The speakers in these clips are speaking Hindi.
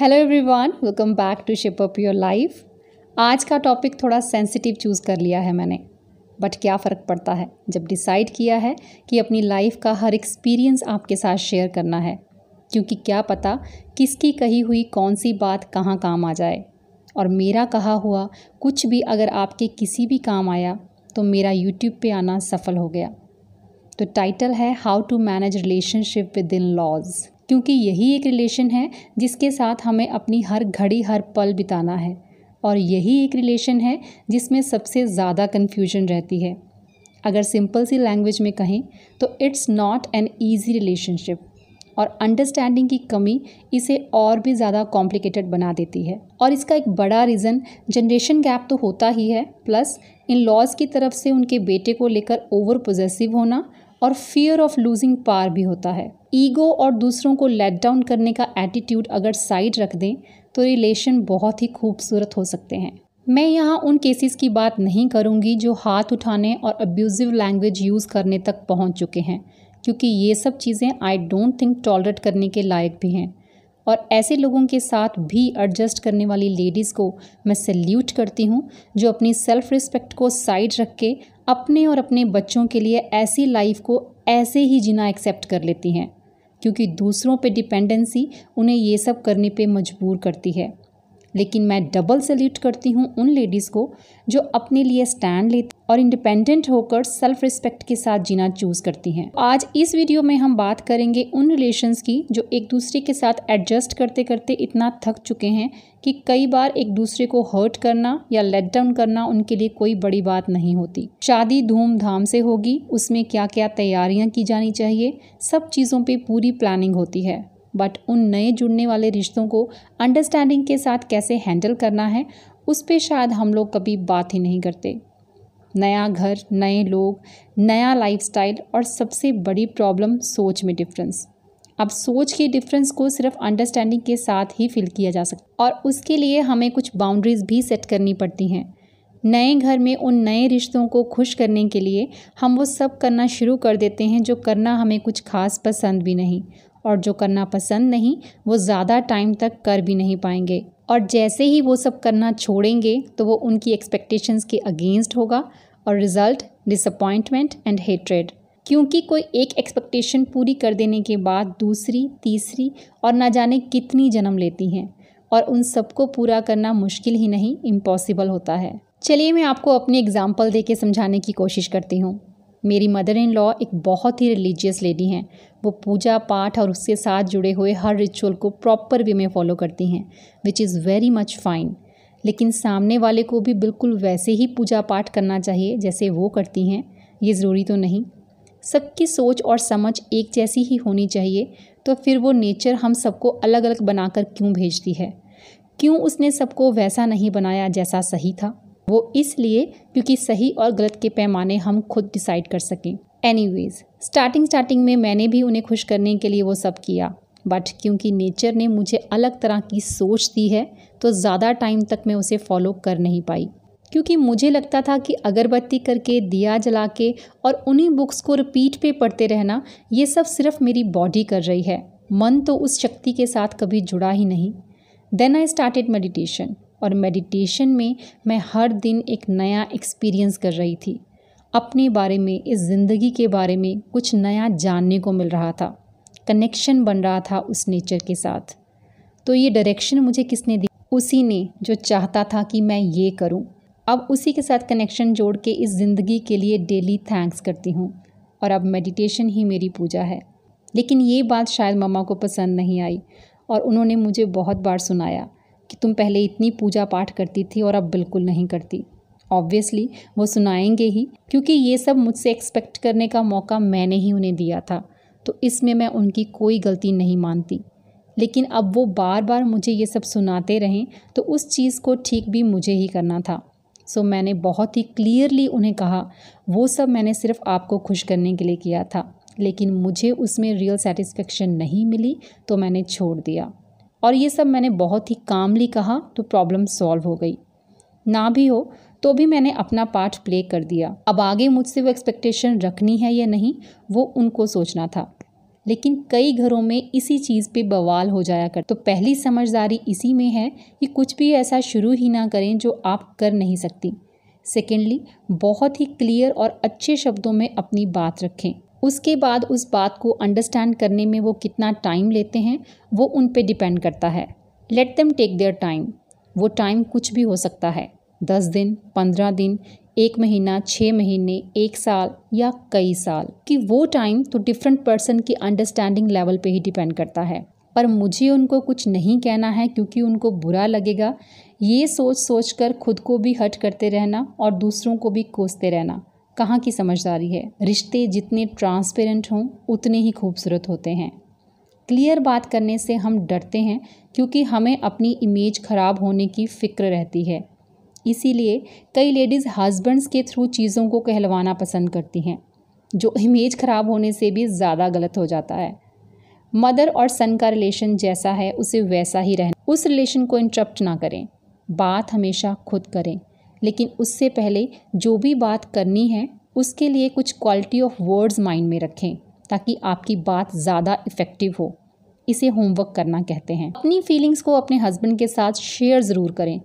Hello everyone welcome back to shape up your life आज का टॉपिक थोड़ा सेंसिटिव चूज़ कर लिया है मैंने बट क्या फ़र्क पड़ता है जब डिसाइड किया है कि अपनी लाइफ का हर एक्सपीरियंस आपके साथ शेयर करना है क्योंकि क्या पता किसकी कही हुई कौन सी बात कहाँ काम आ जाए और मेरा कहा हुआ कुछ भी अगर आपके किसी भी काम आया तो मेरा यूट्यूब पे आना सफल हो गया तो टाइटल है how to manage relationship with in laws क्योंकि यही एक रिलेशन है जिसके साथ हमें अपनी हर घड़ी हर पल बिताना है और यही एक रिलेशन है जिसमें सबसे ज़्यादा कन्फ्यूजन रहती है अगर सिंपल सी लैंग्वेज में कहें तो it's not an easy relationship और अंडरस्टैंडिंग की कमी इसे और भी ज़्यादा कॉम्प्लिकेटेड बना देती है और इसका एक बड़ा रीज़न जनरेशन गैप तो होता ही है प्लस इन लॉज की तरफ से उनके बेटे को लेकर ओवर पोजेसिव होना और फियर ऑफ लूजिंग पार भी होता है ईगो और दूसरों को लेट डाउन करने का एटीट्यूड अगर साइड रख दें तो रिलेशन बहुत ही खूबसूरत हो सकते हैं मैं यहाँ उन केसेस की बात नहीं करूँगी जो हाथ उठाने और अब्यूज़िव लैंग्वेज यूज़ करने तक पहुँच चुके हैं क्योंकि ये सब चीज़ें आई डोंट थिंक टॉलरेट करने के लायक भी हैं और ऐसे लोगों के साथ भी एडजस्ट करने वाली लेडीज़ को मैं सल्यूट करती हूँ जो अपनी सेल्फ़ रिस्पेक्ट को साइड रख के अपने और अपने बच्चों के लिए ऐसी लाइफ को ऐसे ही जीना एक्सेप्ट कर लेती हैं क्योंकि दूसरों पे डिपेंडेंसी उन्हें ये सब करने पे मजबूर करती है लेकिन मैं डबल सल्यूट करती हूँ उन लेडीज़ को जो अपने लिए स्टैंड लेती और इंडिपेंडेंट होकर सेल्फ रिस्पेक्ट के साथ जीना चूज़ करती हैं आज इस वीडियो में हम बात करेंगे उन रिलेशंस की जो एक दूसरे के साथ एडजस्ट करते करते इतना थक चुके हैं कि कई बार एक दूसरे को हर्ट करना या लेट डाउन करना उनके लिए कोई बड़ी बात नहीं होती शादी धूमधाम से होगी उसमें क्या क्या तैयारियाँ की जानी चाहिए सब चीज़ों पर पूरी प्लानिंग होती है बट उन नए जुड़ने वाले रिश्तों को अंडरस्टैंडिंग के साथ कैसे हैंडल करना है उस पर शायद हम लोग कभी बात ही नहीं करते नया घर नए लोग नया लाइफस्टाइल और सबसे बड़ी प्रॉब्लम सोच में डिफरेंस अब सोच के डिफरेंस को सिर्फ अंडरस्टैंडिंग के साथ ही फिल किया जा सकता और उसके लिए हमें कुछ बाउंड्रीज भी सेट करनी पड़ती हैं नए घर में उन नए रिश्तों को खुश करने के लिए हम वो सब करना शुरू कर देते हैं जो करना हमें कुछ खास पसंद भी नहीं और जो करना पसंद नहीं वो ज़्यादा टाइम तक कर भी नहीं पाएंगे और जैसे ही वो सब करना छोड़ेंगे तो वो उनकी एक्सपेक्टेशंस के अगेंस्ट होगा और रिज़ल्ट डिसअपॉइंटमेंट एंड हेट्रेड क्योंकि कोई एक एक्सपेक्टेशन पूरी कर देने के बाद दूसरी तीसरी और ना जाने कितनी जन्म लेती हैं और उन सबको पूरा करना मुश्किल ही नहीं इम्पॉसिबल होता है चलिए मैं आपको अपने एग्जाम्पल दे के समझाने की कोशिश करती हूँ मेरी मदर इन लॉ एक बहुत ही रिलीजियस लेडी हैं वो पूजा पाठ और उसके साथ जुड़े हुए हर रिचुअल को प्रॉपर वे में फॉलो करती हैं which is very much fine लेकिन सामने वाले को भी बिल्कुल वैसे ही पूजा पाठ करना चाहिए जैसे वो करती हैं ये ज़रूरी तो नहीं सबकी सोच और समझ एक जैसी ही होनी चाहिए तो फिर वो नेचर हम सबको अलग अलग बनाकर क्यों भेजती है क्यों उसने सबको वैसा नहीं बनाया जैसा सही था वो इसलिए क्योंकि सही और गलत के पैमाने हम खुद डिसाइड कर सकें वेज स्टार्टिंग स्टार्टिंग में मैंने भी उन्हें खुश करने के लिए वो सब किया बट क्योंकि नेचर ने मुझे अलग तरह की सोच दी है तो ज़्यादा टाइम तक मैं उसे फॉलो कर नहीं पाई क्योंकि मुझे लगता था कि अगरबत्ती करके दिया जला के और उन्हीं बुक्स को रिपीट पे पढ़ते रहना ये सब सिर्फ मेरी बॉडी कर रही है मन तो उस शक्ति के साथ कभी जुड़ा ही नहीं देन आई स्टार्टेड मेडिटेशन और मेडिटेशन में मैं हर दिन एक नया एक्सपीरियंस कर रही थी अपने बारे में इस ज़िंदगी के बारे में कुछ नया जानने को मिल रहा था कनेक्शन बन रहा था उस नेचर के साथ तो ये डायरेक्शन मुझे किसने दी उसी ने जो चाहता था कि मैं ये करूं। अब उसी के साथ कनेक्शन जोड़ के इस ज़िंदगी के लिए डेली थैंक्स करती हूँ और अब मेडिटेशन ही मेरी पूजा है लेकिन ये बात शायद मामा को पसंद नहीं आई और उन्होंने मुझे बहुत बार सुनाया कि तुम पहले इतनी पूजा पाठ करती थी और अब बिल्कुल नहीं करती ऑब्वियसली वो सुनाएंगे ही क्योंकि ये सब मुझसे एक्सपेक्ट करने का मौका मैंने ही उन्हें दिया था तो इसमें मैं उनकी कोई गलती नहीं मानती लेकिन अब वो बार बार मुझे ये सब सुनाते रहें तो उस चीज़ को ठीक भी मुझे ही करना था सो मैंने बहुत ही क्लियरली उन्हें कहा वो सब मैंने सिर्फ आपको खुश करने के लिए किया था लेकिन मुझे उसमें रियल सेटिस्फेक्शन नहीं मिली तो मैंने छोड़ दिया और ये सब मैंने बहुत ही कामली कहा तो प्रॉब्लम सॉल्व हो गई ना भी हो तो भी मैंने अपना पार्ट प्ले कर दिया अब आगे मुझसे वो एक्सपेक्टेशन रखनी है या नहीं वो उनको सोचना था लेकिन कई घरों में इसी चीज़ पे बवाल हो जाया कर तो पहली समझदारी इसी में है कि कुछ भी ऐसा शुरू ही ना करें जो आप कर नहीं सकती सेकेंडली बहुत ही क्लियर और अच्छे शब्दों में अपनी बात रखें उसके बाद उस बात को अंडरस्टैंड करने में वो कितना टाइम लेते हैं वो उन पर डिपेंड करता है let them take their time वो टाइम कुछ भी हो सकता है दस दिन पंद्रह दिन एक महीना छः महीने एक साल या कई साल कि वो टाइम तो डिफरेंट पर्सन की अंडरस्टैंडिंग लेवल पे ही डिपेंड करता है पर मुझे उनको कुछ नहीं कहना है क्योंकि उनको बुरा लगेगा ये सोच सोच कर खुद को भी हट करते रहना और दूसरों को भी कोसते रहना कहाँ की समझदारी है रिश्ते जितने ट्रांसपेरेंट हों उतने ही खूबसूरत होते हैं क्लियर बात करने से हम डरते हैं क्योंकि हमें अपनी इमेज ख़राब होने की फ़िक्र रहती है इसीलिए कई लेडीज़ हस्बैंड्स के थ्रू चीज़ों को कहलवाना पसंद करती हैं जो इमेज ख़राब होने से भी ज़्यादा गलत हो जाता है मदर और सन का रिलेशन जैसा है उसे वैसा ही रहना उस रिलेशन को इंटरप्ट ना करें बात हमेशा खुद करें लेकिन उससे पहले जो भी बात करनी है उसके लिए कुछ क्वालिटी ऑफ वर्ड्स माइंड में रखें ताकि आपकी बात ज़्यादा इफ़ेक्टिव हो इसे होमवर्क करना कहते हैं अपनी फीलिंग्स को अपने हस्बैंड के साथ शेयर ज़रूर करें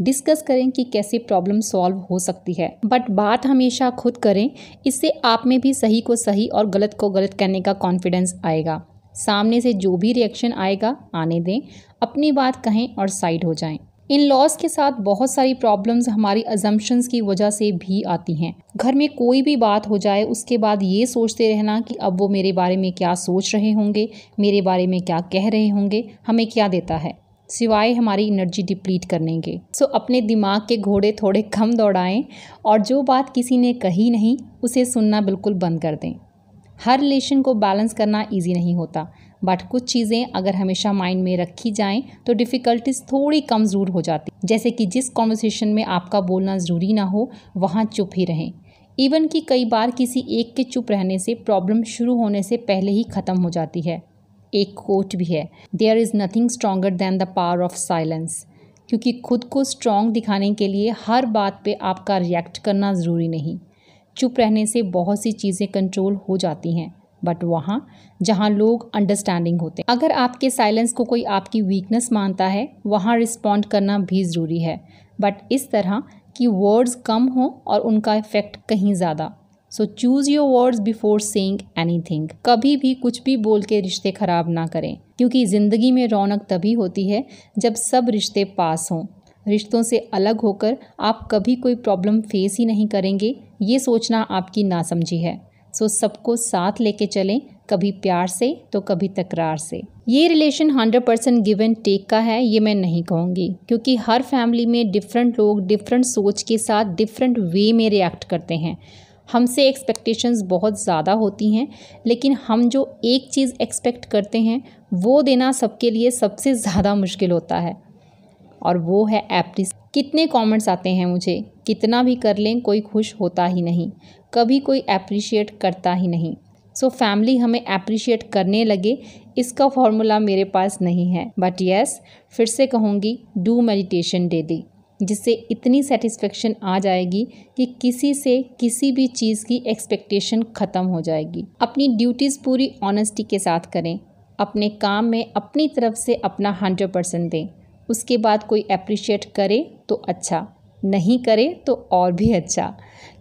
डिस्कस करें कि कैसे प्रॉब्लम सॉल्व हो सकती है बट बात हमेशा खुद करें इससे आप में भी सही को सही और गलत को गलत कहने का कॉन्फिडेंस आएगा सामने से जो भी रिएक्शन आएगा आने दें अपनी बात कहें और साइड हो जाएं इन लॉस के साथ बहुत सारी प्रॉब्लम्स हमारी अजम्पन्स की वजह से भी आती हैं घर में कोई भी बात हो जाए उसके बाद ये सोचते रहना कि अब वो मेरे बारे में क्या सोच रहे होंगे मेरे बारे में क्या कह रहे होंगे हमें क्या देता है सिवाय हमारी एनर्जी डिप्लीट करने के सो so, अपने दिमाग के घोड़े थोड़े कम दौड़ाएं और जो बात किसी ने कही नहीं उसे सुनना बिल्कुल बंद कर दें हर रिलेशन को बैलेंस करना इजी नहीं होता बट कुछ चीज़ें अगर हमेशा माइंड में रखी जाएं तो डिफ़िकल्टीज़ थोड़ी कम ज़रूर हो जाती जैसे कि जिस कॉन्वर्सेशन में आपका बोलना ज़रूरी ना हो वहाँ चुप ही रहें इवन कि कई बार किसी एक के चुप रहने से प्रॉब्लम शुरू होने से पहले ही ख़त्म हो जाती है एक कोट भी है there is nothing stronger than the power of silence क्योंकि खुद को स्ट्रॉन्ग दिखाने के लिए हर बात पे आपका रिएक्ट करना ज़रूरी नहीं चुप रहने से बहुत सी चीज़ें कंट्रोल हो जाती हैं बट वहाँ जहाँ लोग अंडरस्टैंडिंग होते हैं अगर आपके साइलेंस को कोई आपकी वीकनेस मानता है वहाँ रिस्पॉन्ड करना भी ज़रूरी है बट इस तरह कि वर्ड्स कम हों और उनका इफ़ेक्ट कहीं ज़्यादा so choose your words before saying anything कभी भी कुछ भी बोल के रिश्ते ख़राब ना करें क्योंकि ज़िंदगी में रौनक तभी होती है जब सब रिश्ते पास हों रिश्तों से अलग होकर आप कभी कोई प्रॉब्लम फेस ही नहीं करेंगे ये सोचना आपकी नासमझी है सो सबको साथ लेके चलें कभी प्यार से तो कभी तकरार से ये relation hundred percent give and take का है ये मैं नहीं कहूँगी क्योंकि हर फैमिली में डिफरेंट लोग डिफरेंट सोच के साथ डिफरेंट वे में रिएक्ट करते हैं हमसे एक्सपेक्टेशंस बहुत ज़्यादा होती हैं लेकिन हम जो एक चीज़ एक्सपेक्ट करते हैं वो देना सबके लिए सबसे ज़्यादा मुश्किल होता है और वो है एप्रिस कितने कमेंट्स आते हैं मुझे कितना भी कर लें कोई खुश होता ही नहीं कभी कोई अप्रिशिएट करता ही नहीं सो so, फैमिली हमें अप्रिशिएट करने लगे इसका फॉर्मूला मेरे पास नहीं है बट यस yes, फिर से कहूँगी डू मेडिटेशन डेली जिससे इतनी सेटिस्फेक्शन आ जाएगी कि किसी से किसी भी चीज़ की एक्सपेक्टेशन ख़त्म हो जाएगी अपनी ड्यूटीज़ पूरी ऑनेस्टी के साथ करें अपने काम में अपनी तरफ से अपना हंड्रेड परसेंट दें उसके बाद कोई अप्रिशिएट करे तो अच्छा नहीं करे तो और भी अच्छा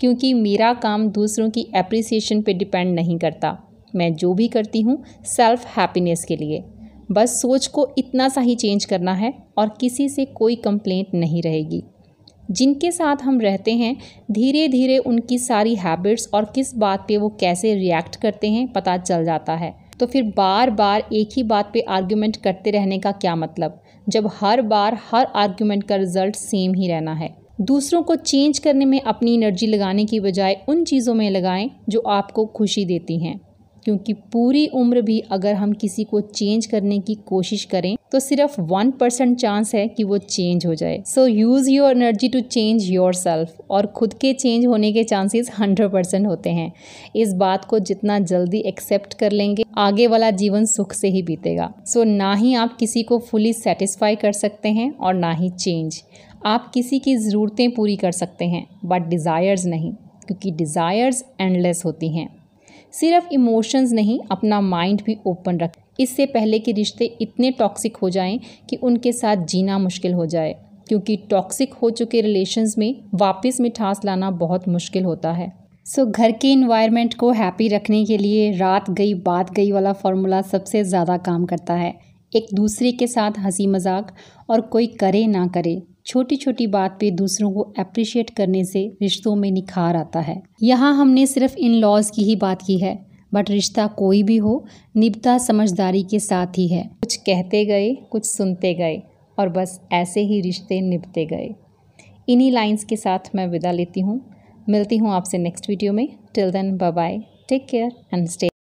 क्योंकि मेरा काम दूसरों की एप्रिसिएशन पे डिपेंड नहीं करता मैं जो भी करती हूँ सेल्फ हैप्पीनेस के लिए बस सोच को इतना सा ही चेंज करना है और किसी से कोई कंप्लेंट नहीं रहेगी जिनके साथ हम रहते हैं धीरे धीरे उनकी सारी हैबिट्स और किस बात पे वो कैसे रिएक्ट करते हैं पता चल जाता है तो फिर बार बार एक ही बात पे आर्ग्यूमेंट करते रहने का क्या मतलब जब हर बार हर आर्ग्यूमेंट का रिज़ल्ट सेम ही रहना है दूसरों को चेंज करने में अपनी एनर्जी लगाने की बजाय उन चीज़ों में लगाएं जो आपको खुशी देती हैं क्योंकि पूरी उम्र भी अगर हम किसी को चेंज करने की कोशिश करें तो सिर्फ वन परसेंट चांस है कि वो चेंज हो जाए so use your energy to change yourself और खुद के चेंज होने के चांसेस हंड्रेड परसेंट होते हैं इस बात को जितना जल्दी एक्सेप्ट कर लेंगे आगे वाला जीवन सुख से ही बीतेगा सो so, ना ही आप किसी को फुली सेटिस्फाई कर सकते हैं और ना ही चेंज आप किसी की ज़रूरतें पूरी कर सकते हैं बट डिज़ायर्स नहीं क्योंकि डिज़ायर्स एंडलेस होती हैं सिर्फ इमोशंस नहीं अपना माइंड भी ओपन रखें इससे पहले कि रिश्ते इतने टॉक्सिक हो जाएं कि उनके साथ जीना मुश्किल हो जाए क्योंकि टॉक्सिक हो चुके रिलेशंस में वापस मिठास लाना बहुत मुश्किल होता है सो so, घर के इन्वायरमेंट को हैप्पी रखने के लिए रात गई बात गई वाला फार्मूला सबसे ज़्यादा काम करता है एक दूसरे के साथ हंसी मजाक और कोई करे ना करे छोटी छोटी बात पे दूसरों को अप्रिशिएट करने से रिश्तों में निखार आता है यहाँ हमने सिर्फ इन लॉज की ही बात की है बट रिश्ता कोई भी हो निबता समझदारी के साथ ही है कुछ कहते गए कुछ सुनते गए और बस ऐसे ही रिश्ते निभते गए इन्हीं लाइंस के साथ मैं विदा लेती हूँ मिलती हूँ आपसे नेक्स्ट वीडियो में till then bye bye take care and stay